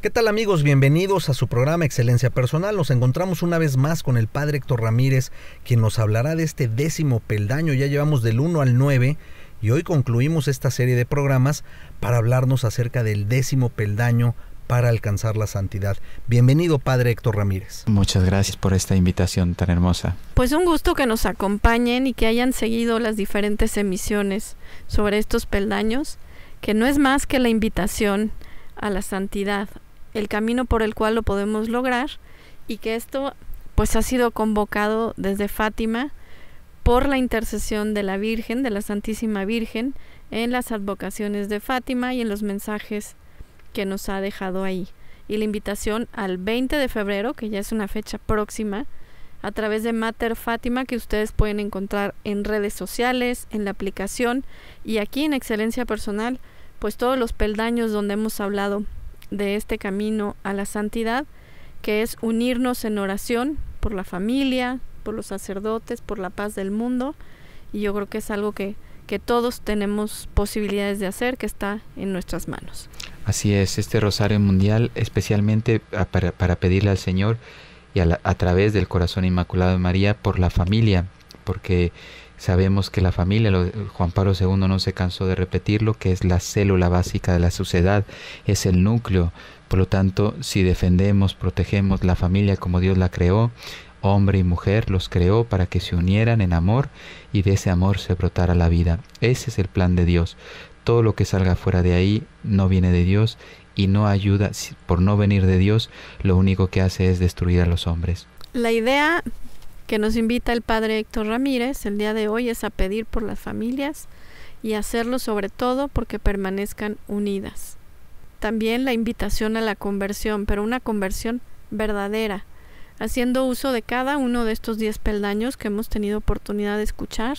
¿Qué tal amigos? Bienvenidos a su programa Excelencia Personal. Nos encontramos una vez más con el padre Héctor Ramírez, quien nos hablará de este décimo peldaño. Ya llevamos del 1 al 9 y hoy concluimos esta serie de programas para hablarnos acerca del décimo peldaño para alcanzar la santidad. Bienvenido, Padre Héctor Ramírez. Muchas gracias por esta invitación tan hermosa. Pues un gusto que nos acompañen y que hayan seguido las diferentes emisiones sobre estos peldaños, que no es más que la invitación a la santidad, el camino por el cual lo podemos lograr y que esto pues ha sido convocado desde Fátima por la intercesión de la Virgen, de la Santísima Virgen, en las advocaciones de Fátima y en los mensajes que nos ha dejado ahí. Y la invitación al 20 de febrero, que ya es una fecha próxima, a través de Mater Fátima, que ustedes pueden encontrar en redes sociales, en la aplicación y aquí en Excelencia Personal, pues todos los peldaños donde hemos hablado de este camino a la santidad, que es unirnos en oración por la familia, por los sacerdotes, por la paz del mundo. Y yo creo que es algo que, todos tenemos posibilidades de hacer, que está en nuestras manos. Así es, este Rosario Mundial, especialmente para, pedirle al Señor y a, a través del corazón inmaculado de María por la familia, porque sabemos que la familia, Juan Pablo II no se cansó de repetirlo, que es la célula básica de la sociedad, es el núcleo. Por lo tanto, si defendemos, protegemos la familia como Dios la creó, hombre y mujer los creó para que se unieran en amor y de ese amor se brotara la vida. Ese es el plan de Dios. Todo lo que salga fuera de ahí no viene de Dios y no ayuda, por no venir de Dios, lo único que hace es destruir a los hombres. La idea que nos invita el padre Héctor Ramírez el día de hoy es a pedir por las familias y hacerlo sobre todo porque permanezcan unidas. También la invitación a la conversión, pero una conversión verdadera, haciendo uso de cada uno de estos diez peldaños que hemos tenido oportunidad de escuchar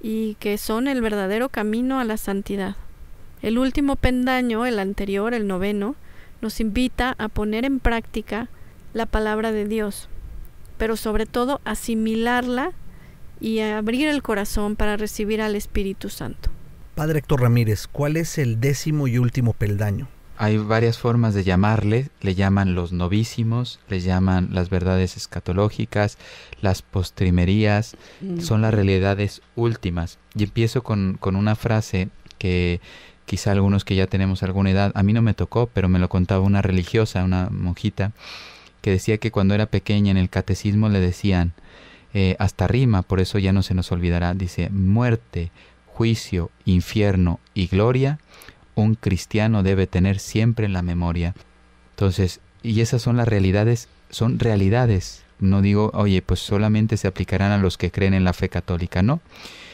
y que son el verdadero camino a la santidad. El último peldaño, el anterior, el noveno, nos invita a poner en práctica la palabra de Dios, pero sobre todo asimilarla y abrir el corazón para recibir al Espíritu Santo. Padre Héctor Ramírez, ¿cuál es el décimo y último peldaño? Hay varias formas de llamarle, le llaman los novísimos, le llaman las verdades escatológicas, las postrimerías, mm. son las realidades últimas. Y empiezo con, con una frase que quizá algunos que ya tenemos alguna edad, a mí no me tocó, pero me lo contaba una religiosa, una monjita, que decía que cuando era pequeña en el catecismo le decían, eh, hasta rima, por eso ya no se nos olvidará, dice, muerte, juicio, infierno y gloria, un cristiano debe tener siempre en la memoria. Entonces, y esas son las realidades, son realidades. No digo, oye, pues solamente se aplicarán a los que creen en la fe católica, no.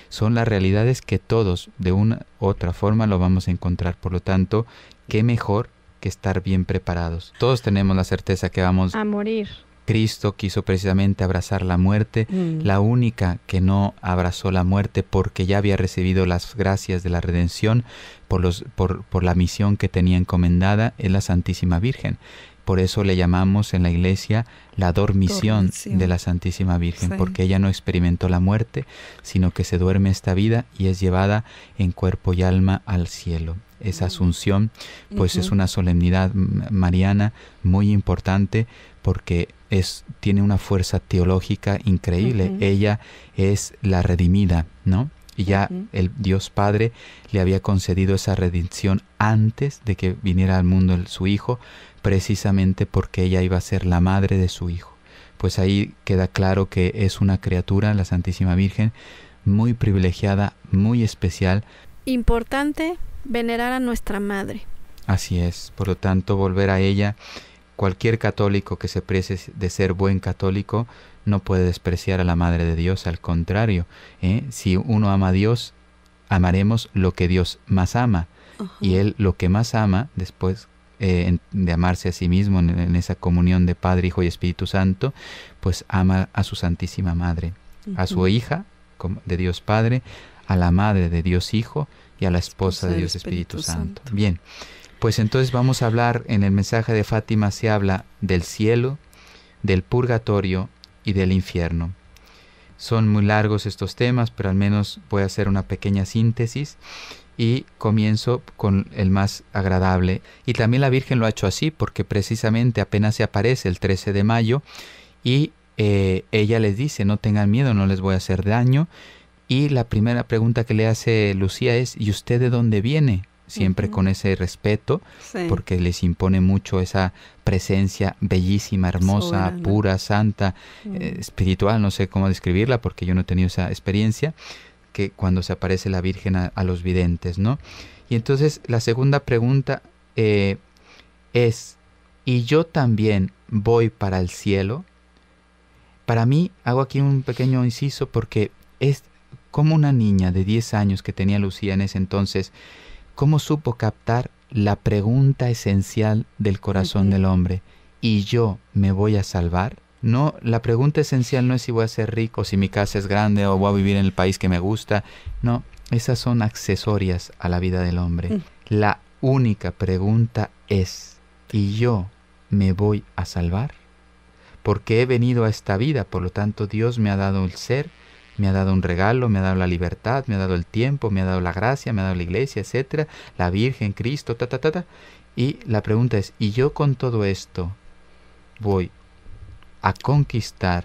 Son las realidades que todos, de una u otra forma, lo vamos a encontrar. Por lo tanto, qué mejor que estar bien preparados. Todos tenemos la certeza que vamos a morir. Cristo quiso precisamente abrazar la muerte, mm. la única que no abrazó la muerte porque ya había recibido las gracias de la redención por, por la misión que tenía encomendada es la Santísima Virgen. Por eso le llamamos en la iglesia la dormición, de la Santísima Virgen, porque ella no experimentó la muerte, sino que se duerme esta vida y es llevada en cuerpo y alma al cielo. Esa mm. asunción, pues es una solemnidad mariana muy importante porque es, tiene una fuerza teológica increíble. Ella es la redimida, ¿no? Y ya el Dios Padre le había concedido esa redención antes de que viniera al mundo su hijo, precisamente porque ella iba a ser la madre de su hijo. Pues ahí queda claro que es una criatura, la Santísima Virgen, muy privilegiada, muy especial. Importante venerar a nuestra madre. Así es, por lo tanto, volver a ella, cualquier católico que se precie de ser buen católico, no puede despreciar a la Madre de Dios, al contrario, ¿eh? si uno ama a Dios, amaremos lo que Dios más ama. Y Él lo que más ama, después eh, de amarse a sí mismo en, esa comunión de Padre, Hijo y Espíritu Santo, pues ama a su Santísima Madre, a su hija de Dios Padre, a la Madre de Dios Hijo y a la esposa, de Dios Espíritu, Santo. Bien, pues entonces vamos a hablar, en el mensaje de Fátima se habla del cielo, del purgatorio, y del infierno. Son muy largos estos temas, pero al menos voy a hacer una pequeña síntesis y comienzo con el más agradable. Y también la Virgen lo ha hecho así porque precisamente apenas se aparece el 13 de mayo y eh, ella les dice, no tengan miedo, no les voy a hacer daño. Y la primera pregunta que le hace Lucía es, ¿y usted de dónde viene? siempre con ese respeto, porque les impone mucho esa presencia bellísima, hermosa, pura, santa, eh, espiritual, no sé cómo describirla, porque yo no he tenido esa experiencia, que cuando se aparece la Virgen a, los videntes, ¿no? Y entonces la segunda pregunta eh, es, ¿y yo también voy para el cielo? Para mí, hago aquí un pequeño inciso porque es como una niña de 10 años que tenía Lucía en ese entonces, cómo supo captar la pregunta esencial del corazón del hombre. ¿Y yo me voy a salvar? No, la pregunta esencial no es si voy a ser rico, si mi casa es grande o voy a vivir en el país que me gusta. No, esas son accesorias a la vida del hombre. Mm. La única pregunta es, ¿y yo me voy a salvar? Porque he venido a esta vida, por lo tanto Dios me ha dado el ser me ha dado un regalo, me ha dado la libertad, me ha dado el tiempo, me ha dado la gracia, me ha dado la iglesia, etcétera, la Virgen, Cristo, ta, ta, ta, ta. Y la pregunta es, ¿y yo con todo esto voy a conquistar,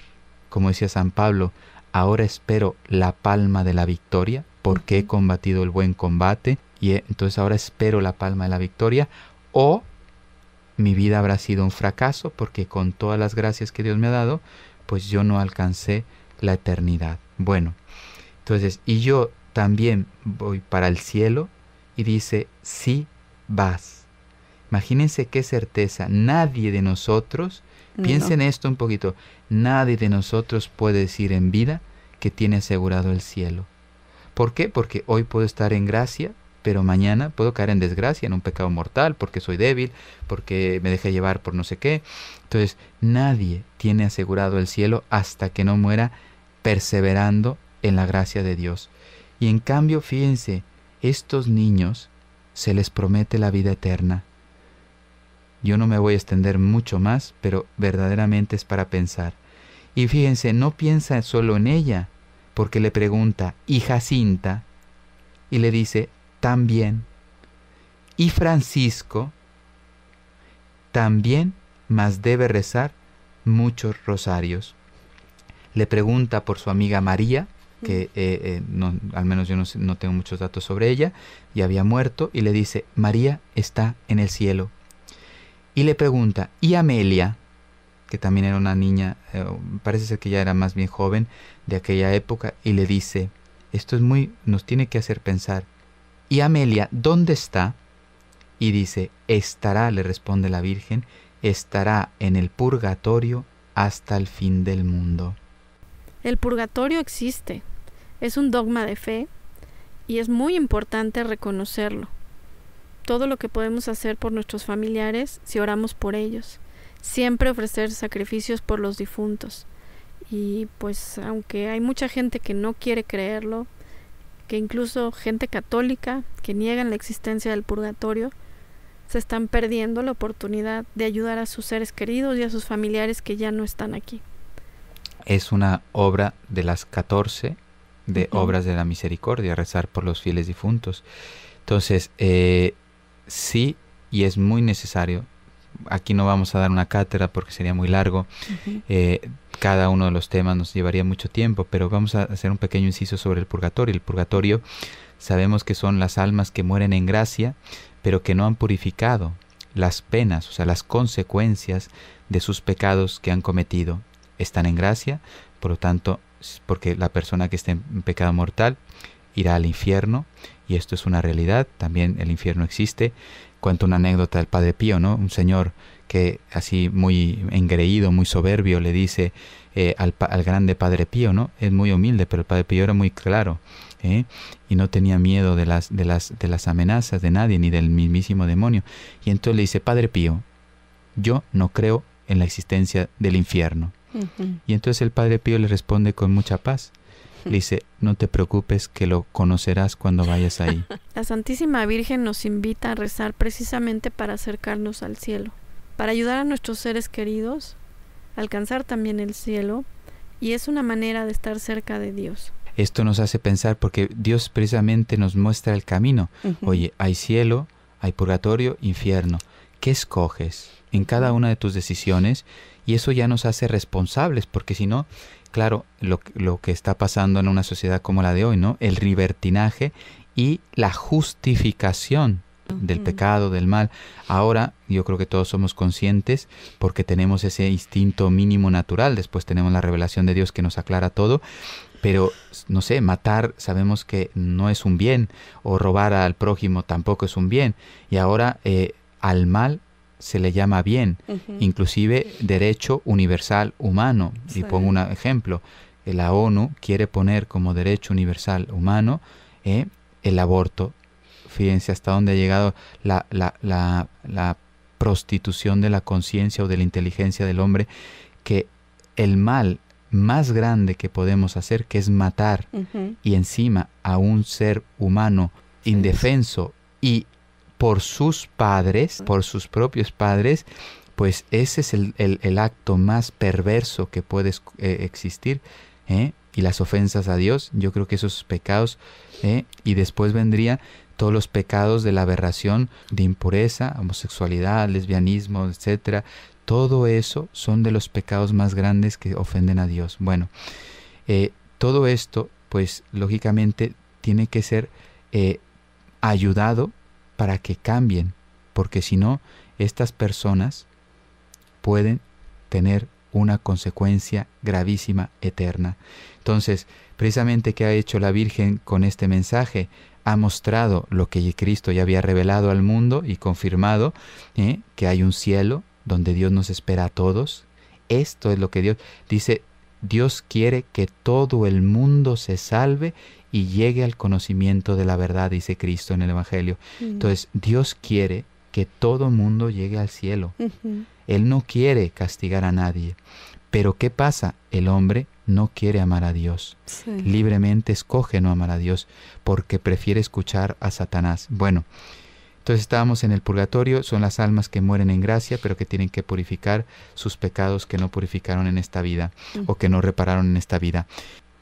como decía San Pablo, ahora espero la palma de la victoria, porque he combatido el buen combate, y eh, entonces ahora espero la palma de la victoria, o mi vida habrá sido un fracaso, porque con todas las gracias que Dios me ha dado, pues yo no alcancé la eternidad. Bueno, entonces, y yo también voy para el cielo y dice, sí vas. Imagínense qué certeza. Nadie de nosotros, piensen esto un poquito, nadie de nosotros puede decir en vida que tiene asegurado el cielo. ¿Por qué? Porque hoy puedo estar en gracia, pero mañana puedo caer en desgracia, en un pecado mortal, porque soy débil, porque me dejé llevar por no sé qué. Entonces, nadie tiene asegurado el cielo hasta que no muera perseverando en la gracia de Dios. Y en cambio, fíjense, estos niños se les promete la vida eterna. Yo no me voy a extender mucho más, pero verdaderamente es para pensar. Y fíjense, no piensa solo en ella, porque le pregunta, ¿y Jacinta? Y le dice, también. ¿Y Francisco? También, más debe rezar muchos rosarios le pregunta por su amiga María, que eh, eh, al menos yo no, tengo muchos datos sobre ella, y había muerto, y le dice, María está en el cielo. Y le pregunta, ¿y Amelia? que también era una niña, eh, parece ser que ya era más bien joven de aquella época, y le dice, esto es muy, nos tiene que hacer pensar, ¿y Amelia dónde está? Y dice, estará, le responde la Virgen, estará en el purgatorio hasta el fin del mundo. El purgatorio existe, es un dogma de fe y es muy importante reconocerlo. Todo lo que podemos hacer por nuestros familiares si oramos por ellos. Siempre ofrecer sacrificios por los difuntos. Y pues aunque hay mucha gente que no quiere creerlo, que incluso gente católica que niegan la existencia del purgatorio, se están perdiendo la oportunidad de ayudar a sus seres queridos y a sus familiares que ya no están aquí es una obra de las 14 de Obras de la Misericordia, rezar por los fieles difuntos. Entonces, eh, sí, y es muy necesario, aquí no vamos a dar una cátedra porque sería muy largo, eh, cada uno de los temas nos llevaría mucho tiempo, pero vamos a hacer un pequeño inciso sobre el purgatorio. El purgatorio sabemos que son las almas que mueren en gracia, pero que no han purificado las penas, o sea, las consecuencias de sus pecados que han cometido están en gracia, por lo tanto, porque la persona que esté en pecado mortal irá al infierno, y esto es una realidad, también el infierno existe. Cuento una anécdota del Padre Pío, ¿no? Un señor que así muy engreído, muy soberbio, le dice eh, al, grande Padre Pío, ¿no? Es muy humilde, pero el Padre Pío era muy claro, ¿eh? Y no tenía miedo de las, de, las, de las amenazas de nadie, ni del mismísimo demonio. Y entonces le dice, Padre Pío, yo no creo en la existencia del infierno. Y entonces el Padre Pío le responde con mucha paz. Le dice, no te preocupes que lo conocerás cuando vayas ahí. La Santísima Virgen nos invita a rezar precisamente para acercarnos al cielo, para ayudar a nuestros seres queridos, a alcanzar también el cielo, y es una manera de estar cerca de Dios. Esto nos hace pensar porque Dios precisamente nos muestra el camino. Oye, hay cielo, hay purgatorio, infierno qué escoges en cada una de tus decisiones y eso ya nos hace responsables, porque si no, claro, lo, que está pasando en una sociedad como la de hoy, ¿no? El libertinaje y la justificación del pecado, del mal. Ahora yo creo que todos somos conscientes porque tenemos ese instinto mínimo natural, después tenemos la revelación de Dios que nos aclara todo, pero no sé, matar sabemos que no es un bien, o robar al prójimo tampoco es un bien, y ahora eh, al mal se le llama bien, inclusive derecho universal humano. Y pongo un ejemplo, la ONU quiere poner como derecho universal humano eh, el aborto. Fíjense hasta dónde ha llegado la, prostitución de la conciencia o de la inteligencia del hombre, que el mal más grande que podemos hacer, que es matar y encima a un ser humano indefenso y por sus padres, por sus propios padres, pues ese es el, acto más perverso que puede eh, existir. ¿eh? Y las ofensas a Dios, yo creo que esos pecados, ¿eh? y después vendría todos los pecados de la aberración, de impureza, homosexualidad, lesbianismo, etcétera, todo eso son de los pecados más grandes que ofenden a Dios. Bueno, todo esto, pues lógicamente, tiene que ser ayudado para que cambien, porque si no, estas personas pueden tener una consecuencia gravísima, eterna. Entonces, precisamente qué ha hecho la Virgen con este mensaje, ha mostrado lo que Cristo ya había revelado al mundo y confirmado, ¿eh? que hay un cielo donde Dios nos espera a todos. Esto es lo que Dios dice, Dios quiere que todo el mundo se salve y llegue al conocimiento de la verdad, dice Cristo en el Evangelio. Mm. Entonces, Dios quiere que todo mundo llegue al cielo. Él no quiere castigar a nadie. Pero ¿qué pasa? El hombre no quiere amar a Dios. Libremente escoge no amar a Dios porque prefiere escuchar a Satanás. Bueno, entonces estábamos en el purgatorio, son las almas que mueren en gracia, pero que tienen que purificar sus pecados que no purificaron en esta vida o que no repararon en esta vida.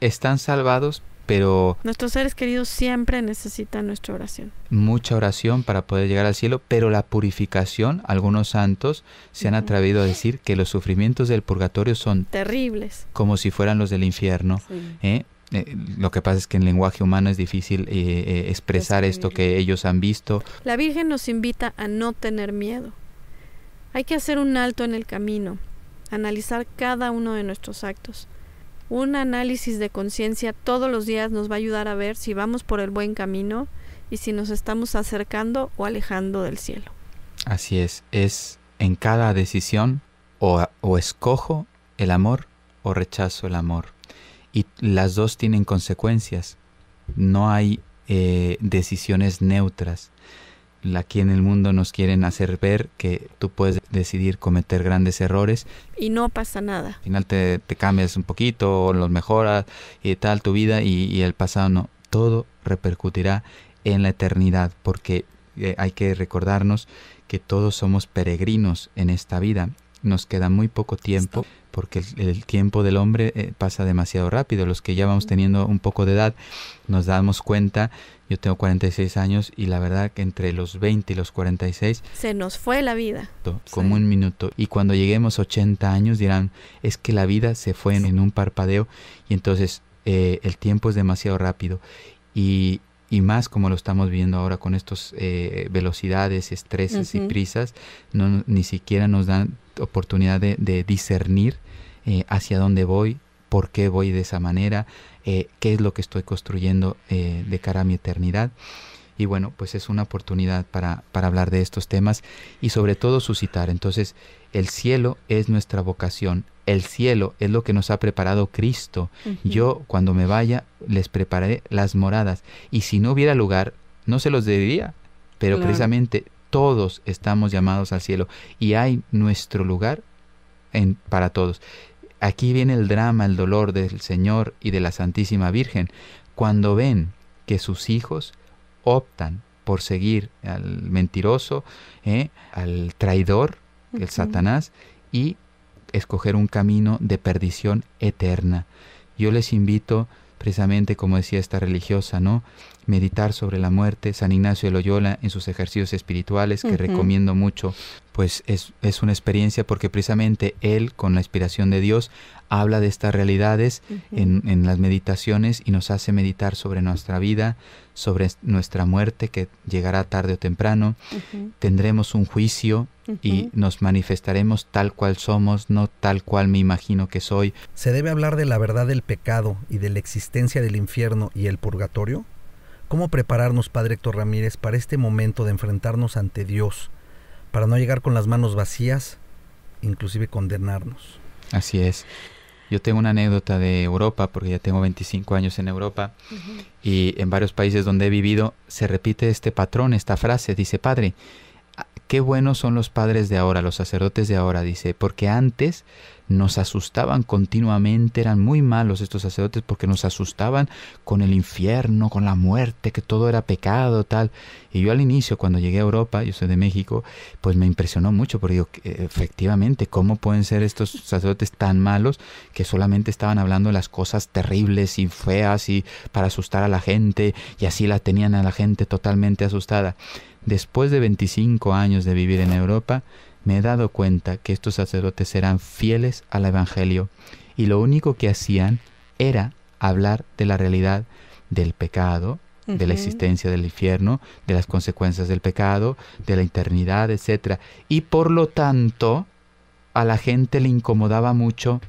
Están salvados, pero... Nuestros seres queridos siempre necesitan nuestra oración. Mucha oración para poder llegar al cielo, pero la purificación, algunos santos se han atrevido a decir que los sufrimientos del purgatorio son terribles. Como si fueran los del infierno. ¿eh? Eh, lo que pasa es que en lenguaje humano es difícil eh, expresar esto que ellos han visto. La Virgen nos invita a no tener miedo. Hay que hacer un alto en el camino, analizar cada uno de nuestros actos un análisis de conciencia todos los días nos va a ayudar a ver si vamos por el buen camino y si nos estamos acercando o alejando del cielo. Así es, es en cada decisión o, o escojo el amor o rechazo el amor. Y las dos tienen consecuencias. No hay eh, decisiones neutras aquí en el mundo nos quieren hacer ver que tú puedes decidir cometer grandes errores. Y no pasa nada. Al final te, cambias un poquito, los mejoras y tal tu vida y, el pasado no. Todo repercutirá en la eternidad porque eh, hay que recordarnos que todos somos peregrinos en esta vida nos queda muy poco tiempo porque el, tiempo del hombre eh, pasa demasiado rápido. Los que ya vamos teniendo un poco de edad nos damos cuenta, yo tengo 46 años y la verdad que entre los 20 y los 46 se nos fue la vida. Como un minuto. Y cuando lleguemos 80 años dirán, es que la vida se fue en, un parpadeo y entonces eh, el tiempo es demasiado rápido. Y, más como lo estamos viendo ahora con estos eh, velocidades, estreses y prisas, ni siquiera nos dan oportunidad de, discernir eh, hacia dónde voy, por qué voy de esa manera, eh, qué es lo que estoy construyendo eh, de cara a mi eternidad. Y bueno, pues es una oportunidad para, hablar de estos temas y sobre todo suscitar. Entonces, el cielo es nuestra vocación, el cielo es lo que nos ha preparado Cristo. Yo cuando me vaya les prepararé las moradas y si no hubiera lugar, no se los diría, pero precisamente todos estamos llamados al cielo y hay nuestro lugar en, para todos. Aquí viene el drama, el dolor del Señor y de la Santísima Virgen cuando ven que sus hijos optan por seguir al mentiroso, ¿eh? al traidor, el Satanás, y escoger un camino de perdición eterna. Yo les invito precisamente como decía esta religiosa, ¿no? Meditar sobre la muerte, San Ignacio de Loyola en sus ejercicios espirituales, que recomiendo mucho, pues es, es una experiencia porque precisamente él, con la inspiración de Dios, habla de estas realidades en, las meditaciones y nos hace meditar sobre nuestra vida, sobre nuestra muerte que llegará tarde o temprano. Tendremos un juicio y nos manifestaremos tal cual somos, no tal cual me imagino que soy. ¿Se debe hablar de la verdad del pecado y de la existencia del infierno y el purgatorio? ¿Cómo prepararnos, Padre Héctor Ramírez, para este momento de enfrentarnos ante Dios, para no llegar con las manos vacías, inclusive condenarnos? Así es. Yo tengo una anécdota de Europa, porque ya tengo 25 años en Europa, y en varios países donde he vivido se repite este patrón, esta frase. Dice, padre, Qué buenos son los padres de ahora, los sacerdotes de ahora, dice, porque antes nos asustaban continuamente, eran muy malos estos sacerdotes porque nos asustaban con el infierno, con la muerte, que todo era pecado, tal. Y yo al inicio, cuando llegué a Europa, yo soy de México, pues me impresionó mucho, porque digo, eh, efectivamente, ¿cómo pueden ser estos sacerdotes tan malos que solamente estaban hablando de las cosas terribles y feas y para asustar a la gente y así la tenían a la gente totalmente asustada? Después de 25 años de vivir en Europa, me he dado cuenta que estos sacerdotes eran fieles al Evangelio y lo único que hacían era hablar de la realidad del pecado, de la existencia del infierno, de las consecuencias del pecado, de la eternidad, etc. Y por lo tanto, a la gente le incomodaba mucho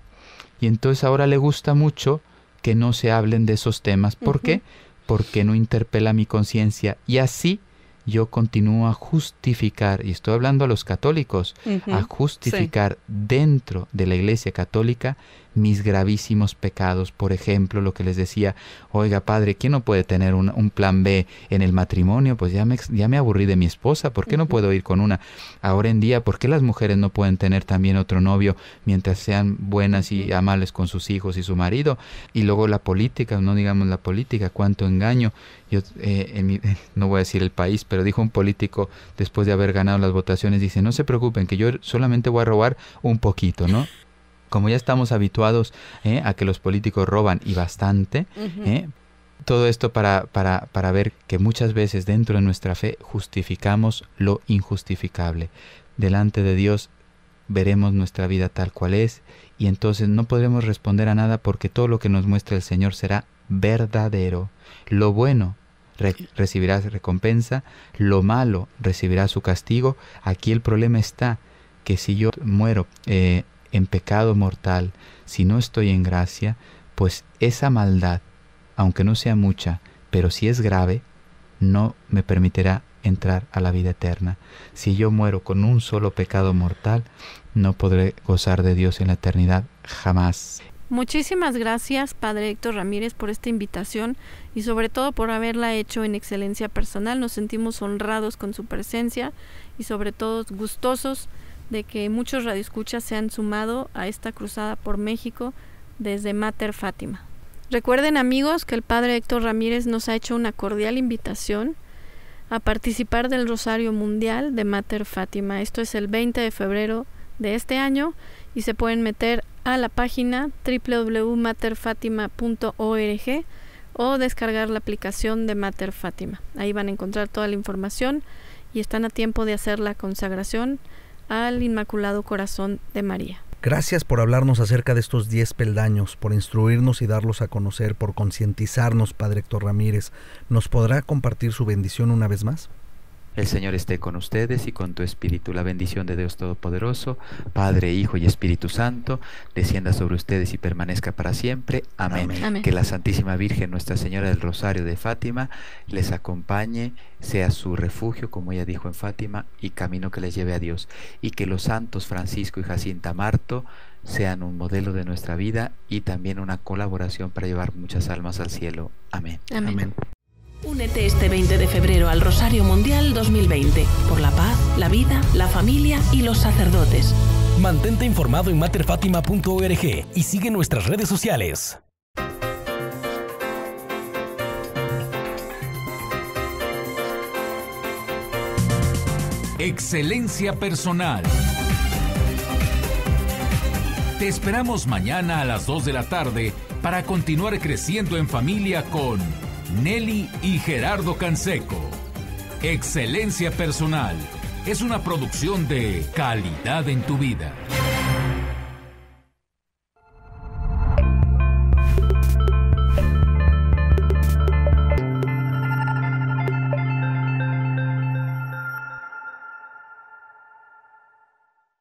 y entonces ahora le gusta mucho que no se hablen de esos temas. ¿Por qué? Porque no interpela mi conciencia y así yo continúo a justificar, y estoy hablando a los católicos, a justificar dentro de la Iglesia Católica mis gravísimos pecados. Por ejemplo, lo que les decía, oiga padre, ¿quién no puede tener un, plan B en el matrimonio? Pues ya me, ya me aburrí de mi esposa, ¿por qué no puedo ir con una? Ahora en día, ¿por qué las mujeres no pueden tener también otro novio mientras sean buenas y amables con sus hijos y su marido? Y luego la política, no digamos la política, cuánto engaño. Yo eh, no voy a decir el país, pero dijo un político después de haber ganado las votaciones, dice, no se preocupen, que yo solamente voy a robar un poquito, ¿no? como ya estamos habituados ¿eh? a que los políticos roban y bastante, ¿eh? todo esto para, para, ver que muchas veces dentro de nuestra fe justificamos lo injustificable. Delante de Dios veremos nuestra vida tal cual es y entonces no podremos responder a nada porque todo lo que nos muestra el Señor será verdadero. Lo bueno recibirá recompensa, lo malo recibirá su castigo. Aquí el problema está que si yo muero eh, en pecado mortal si no estoy en gracia, pues esa maldad, aunque no sea mucha, pero si es grave, no me permitirá entrar a la vida eterna. Si yo muero con un solo pecado mortal, no podré gozar de Dios en la eternidad jamás. Muchísimas gracias, Padre Héctor Ramírez, por esta invitación y sobre todo por haberla hecho en excelencia personal. Nos sentimos honrados con su presencia y sobre todo gustosos de que muchos radioescuchas se han sumado a esta cruzada por México desde Mater Fátima. Recuerden amigos que el padre Héctor Ramírez nos ha hecho una cordial invitación a participar del Rosario Mundial de Mater Fátima. Esto es el 20 de febrero de este año y se pueden meter a la página www.materfátima.org o descargar la aplicación de Mater Fátima. Ahí van a encontrar toda la información y están a tiempo de hacer la consagración al Inmaculado Corazón de María. Gracias por hablarnos acerca de estos 10 peldaños, por instruirnos y darlos a conocer, por concientizarnos, Padre Héctor Ramírez. ¿Nos podrá compartir su bendición una vez más? El Señor esté con ustedes y con tu espíritu. La bendición de Dios Todopoderoso, Padre, Hijo y Espíritu Santo, descienda sobre ustedes y permanezca para siempre. Amén. Que la Santísima Virgen, Nuestra Señora del Rosario de Fátima, les acompañe, sea su refugio, como ella dijo en Fátima, y camino que les lleve a Dios. Y que los santos Francisco y Jacinta Marto sean un modelo de nuestra vida y también una colaboración para llevar muchas almas al cielo. Amén. Amén. Únete este 20 de febrero al Rosario Mundial 2020 por la paz, la vida, la familia y los sacerdotes. Mantente informado en materfátima.org y sigue nuestras redes sociales. Excelencia personal. Te esperamos mañana a las 2 de la tarde para continuar creciendo en familia con Nelly y Gerardo Canseco. Excelencia Personal es una producción de calidad en tu vida.